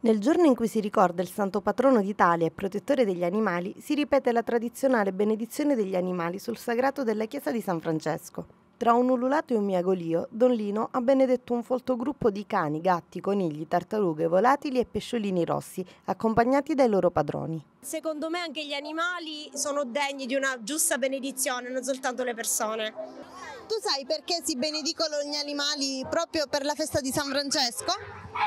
Nel giorno in cui si ricorda il santo patrono d'Italia e protettore degli animali, si ripete la tradizionale benedizione degli animali sul sagrato della chiesa di San Francesco. Tra un ululato e un miagolio, Don Lino ha benedetto un folto gruppo di cani, gatti, conigli, tartarughe, volatili e pesciolini rossi, accompagnati dai loro padroni secondo me anche gli animali sono degni di una giusta benedizione, non soltanto le persone. Tu sai perché si benedicono gli animali proprio per la festa di San Francesco?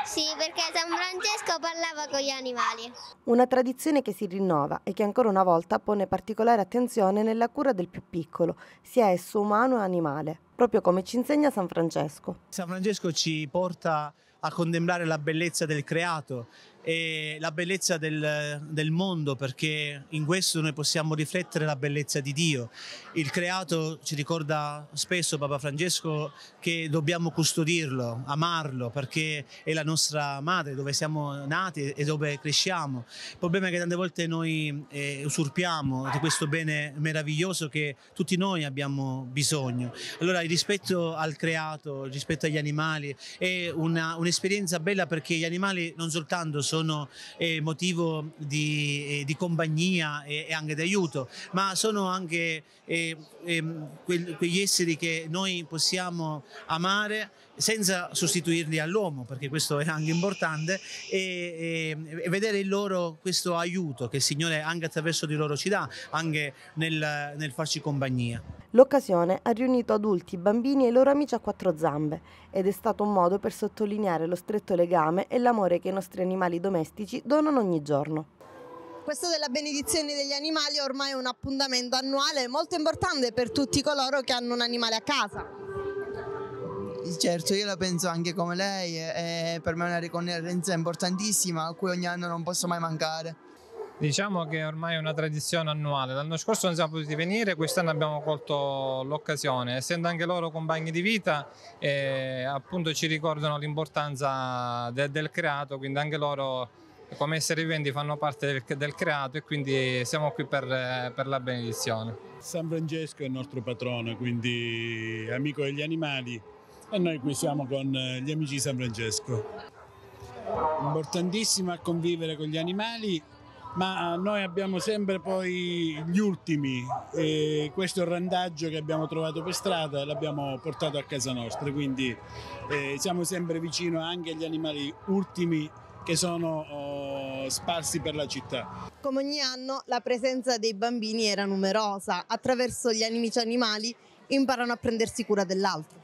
Sì, perché San Francesco parlava con gli animali. Una tradizione che si rinnova e che ancora una volta pone particolare attenzione nella cura del più piccolo, sia esso umano e animale, proprio come ci insegna San Francesco. San Francesco ci porta a contemplare la bellezza del creato, e la bellezza del, del, mondo perché in questo noi possiamo riflettere la bellezza di Dio. Il creato ci ricorda spesso Papa Francesco che dobbiamo custodirlo, amarlo perché è la nostra madre dove siamo nati e dove cresciamo. Il problema è che tante volte noi eh, usurpiamo di questo bene meraviglioso che tutti noi abbiamo bisogno. Allora il rispetto al creato, il rispetto agli animali è un'esperienza bella perché gli animali non soltanto sono sono eh, motivo di, eh, di compagnia e, e, anche d'aiuto, ma sono anche eh, ehm, que quegli esseri che noi possiamo amare senza sostituirli all'uomo, perché questo è anche importante, e, e, ehm, e, vedere in loro questo aiuto che il Signore anche attraverso di loro ci dà, anche nel, nel farci compagnia. L'occasione ha riunito adulti, bambini e i loro amici a quattro zambe ed è stato un modo per sottolineare lo stretto legame e l'amore che i nostri animali domestici donano ogni giorno. Questo della benedizione degli animali è ormai un appuntamento annuale molto importante per tutti coloro che hanno un animale a casa. Certo, io la penso anche come lei, per me è una ricorrenza importantissima a cui ogni anno non posso mai mancare. Diciamo che è ormai è una tradizione annuale, l'anno scorso non siamo potuti venire, quest'anno abbiamo colto l'occasione, essendo anche loro compagni di vita eh, appunto ci ricordano l'importanza de del creato, quindi anche loro come esseri viventi fanno parte del, del, creato e quindi siamo qui per, per la benedizione. San Francesco è il nostro patrono, quindi amico degli animali e noi qui siamo con gli amici di San Francesco. Importantissimo a convivere con gli animali ma noi abbiamo sempre poi gli ultimi e questo randaggio che abbiamo trovato per strada l'abbiamo portato a casa nostra, quindi eh, siamo sempre vicino anche agli animali ultimi che sono oh, sparsi per la città. Come ogni anno la presenza dei bambini era numerosa, attraverso gli amici cioè animali imparano a prendersi cura dell'altro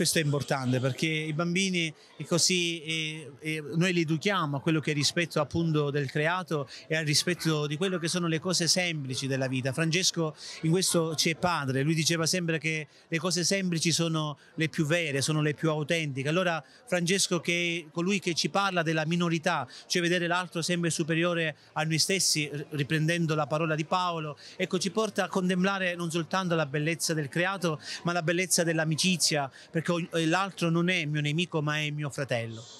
questo è importante perché i bambini così, e, e noi li educhiamo a quello che è rispetto appunto del creato e al rispetto di quello che sono le cose semplici della vita. Francesco in questo c'è padre, lui diceva sempre che le cose semplici sono le più vere, sono le più autentiche. Allora Francesco che è colui che ci parla della minorità, cioè vedere l'altro sempre superiore a noi stessi, riprendendo la parola di Paolo, ecco ci porta a contemplare non soltanto la bellezza del creato ma la bellezza dell'amicizia perché l'altro non è mio nemico ma è mio fratello.